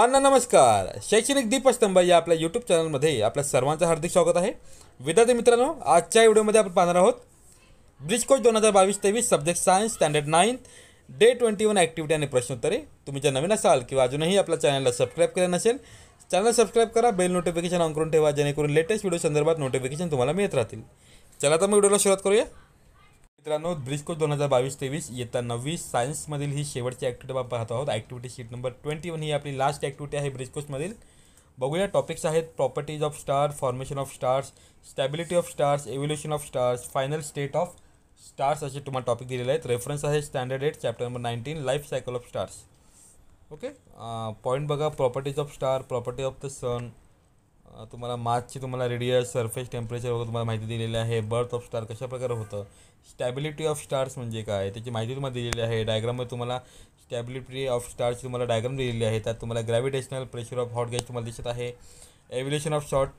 सर्वांना नमस्कार शैक्षणिक दीपस्तंभ या आपल्या यूट्यूब चॅनलमध्ये आपल्या सर्वांचं हार्दिक स्वागत आहे विद्यार्थी मित्रांनो आजच्या व्हिडिओमध्ये आपण पाहणार आहोत ब्रिज कोच दोन हजार बावीस तेवीस subject science standard ninth day twenty one activity आणि प्रश्नोत्तरे तुम्ही जर नवीन असाल किंवा अजूनही आपल्या चॅनलला सबस्क्राईब केलं नसेल चॅनल सबस्क्राईब करा बेल नोटिफिकेशन ऑन करून ठेवा जेणेकरून लेटेस्ट व्हिडिओ संदर्भात नोटिफिकेशन तुम्हाला मिळत राहतील चला तर मग व्हिडिओला सुरुवात करूया मित्रांनो ब्रिजकोच दोन हजार बावीस तेवीस येत्या नववी सायन्समधील ही शेवटची ॲक्टिव्हिटी आपण पाहत आहोत activity sheet number twenty one ही आपली लास्ट ॲक्टिव्हिटी आहे ब्रिजकोचमधील बघूया टॉपिक्स आहेत properties of star formation of stars stability of stars evolution of stars final state of stars असे तुम्हाला टॉपिक दिलेले आहेत रेफरन्स आहे standard eight chapter number nineteen life cycle of stars okay point बघा properties of star property of the sun तुम्हाला मार्चची तुम्हाला radius surface temperature वगैरे तुम्हाला माहिती दिलेली आहे बर्थ ऑफ स्टार कशाप्रकारे होतं स्टॅबिलिटी ऑफ स्टार्स म्हणजे काय त्याची माहिती तुम्हाला दिलेली आहे डायग्राममध्ये तुम्हाला स्टॅबिलिटी ऑफ स्टार्सची तुम्हाला डायग्राम दिलेली आहे त्यात तुम्हाला gravitational pressure of hot gas तुम्हाला दिसत आहे एव्हिलेशन ऑफ शॉर्ट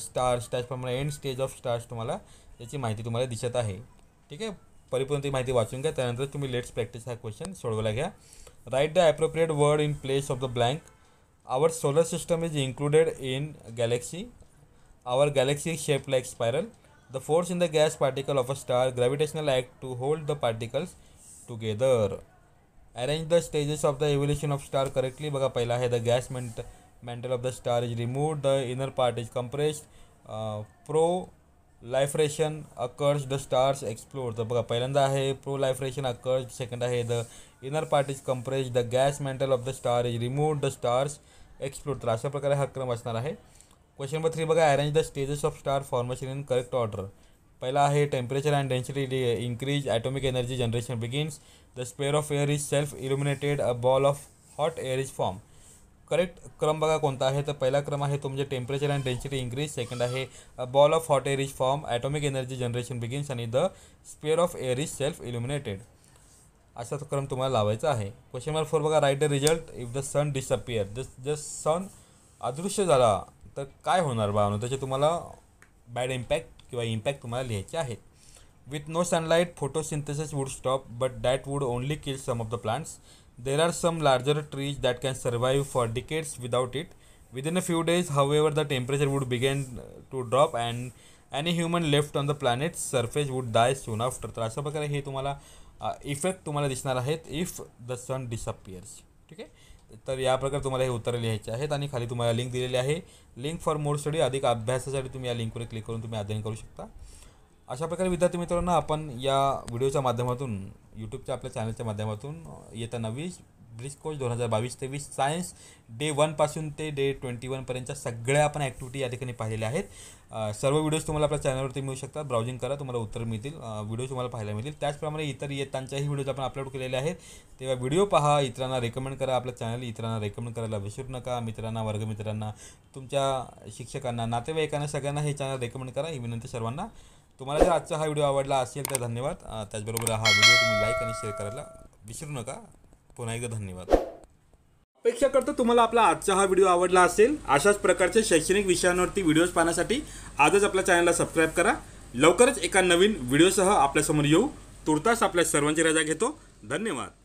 स्टार्स त्याचप्रमाणे एंड स्टेज ऑफ स्टार्स तुम्हाला त्याची माहिती तुम्हाला दिसत आहे ठीक आहे परिपूर्ण ती माहिती वाचून घ्या त्यानंतर तुम्ही लेट्स प्रॅक्टिस हा क्वेश्चन सोडवायला घ्या write the appropriate word in place of the blank our solar system is included in galaxy our galaxy is shaped like spiral the force in the gas particle of a star gravitational act to hold the particles together arrange the stages of the evolution of star correctly बघा पहिला आहे the gas mantle of the star is removed. The inner part is compressed. Compressed uh, pro लायफ्रेशन occurs the stars explore तर बघा पहिल्यांदा आहे proliferation occurs second आहे the inner part is compress the gas mantle of the star is remove the stars explore तर अशा प्रकारे हा क्रम असणार आहे क्वेश्चन नंबर थ्री बघा arrange the stages of star formation in correct order पहिला आहे temperature and density increase atomic energy generation begins the sphere of air is self illuminated a ball of hot air is form correct क्रम बघा कोणता आहे तर पहिला क्रम आहे तो म्हणजे temperature and density increase second आहे ball of hot air is form atomic energy generation begins आणि the sphere of air is self illuminated असा तो क्रम तुम्हाला लावायचा आहे क्वेश्चन नंबर फोर बघा write the result if the sun disappear जस जस सन अदृश्य झाला तर काय होणार बाबा त्याचे तुम्हाला बॅड इम्पॅक्ट किंवा इम्पॅक्ट तुम्हाला लिहायचे आहेत with no sunlight photosynthesis would stop but that would only kill some of the plants There are some larger trees that can survive for decades without it. Within few days days, however, the temperature would begin uh, to drop and any human left on the planet surface would die soon after तर अशा प्रकारे हे तुम्हाला effect uh, तुम्हाला दिसणार आहेत if the sun disappears ठीक आहे तर या प्रकारे तुम्हाला हे उत्तरं लिहायचे आहेत आणि खाली तुम्हाला लिंक दिलेली आहे लिंक फॉर मोर स्टडी अधिक अभ्यासासाठी तुम्ही या लिंकवर क्लिक करून तुम्ही अध्ययन करू शकता अशा प्रकारे विद्यार्थी मित्रांनो आपण या व्हिडिओच्या माध्यमातून यूट्यूबच्या आपल्या चॅनलच्या माध्यमातून येताना वीस ब्रिज कोच दोन हजार बावीस तेवीस सायन्स डे वनपासून ते डे ट्वेंटी वनपर्यंतच्या सगळ्या आपण ॲक्टिव्हिटी या ठिकाणी पाहिलेल्या आहेत सर्व व्हिडिओज तुम्हाला आपल्या चॅनलवरती मिळू शकतात ब्राउजिंग करा तुम्हाला उत्तर मिळतील व्हिडिओज तुम्हाला पाहायला मिळतील त्याचप्रमाणे इतर येतांच्याही व्हिडिओज आपण अपलोड केलेले आहेत तेव्हा व्हिडिओ पहा इतरांना रेकमेंड करा आपलं चॅनल इतरांना रेकमेंड करायला विसरू नका मित्रांना वर्गमित्रांना तुमच्या शिक्षकांना नातेवाईकांना सगळ्यांना हे चॅनल रेकमेंड करा ही विनंती सर्वांना तुम्हाला जर आजचा हा व्हिडिओ आवडला असेल तर धन्यवाद त्याचबरोबर हा व्हिडिओ तुम्ही लाईक आणि शेअर करायला विसरू नका पुन्हा एकदा धन्यवाद अपेक्षा करतो तुम्हाला आपला आजचा हा व्हिडिओ आवडला असेल अशाच प्रकारचे शैक्षणिक विषयांवरती व्हिडिओज पाहण्यासाठी आजच आपल्या चॅनलला सबस्क्राईब करा लवकरच एका नवीन व्हिडिओसह आपल्यासमोर येऊ तुर्तास आपल्या सर्वांची रजा घेतो धन्यवाद